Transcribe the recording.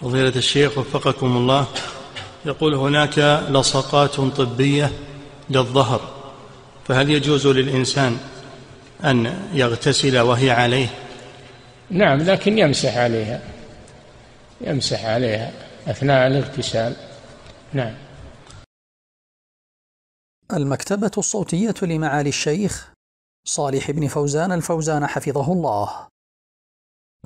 فضيلة الشيخ وفقكم الله يقول هناك لصقات طبية للظهر فهل يجوز للإنسان أن يغتسل وهي عليه نعم لكن يمسح عليها يمسح عليها أثناء الاغتسال نعم المكتبة الصوتية لمعالي الشيخ صالح بن فوزان الفوزان حفظه الله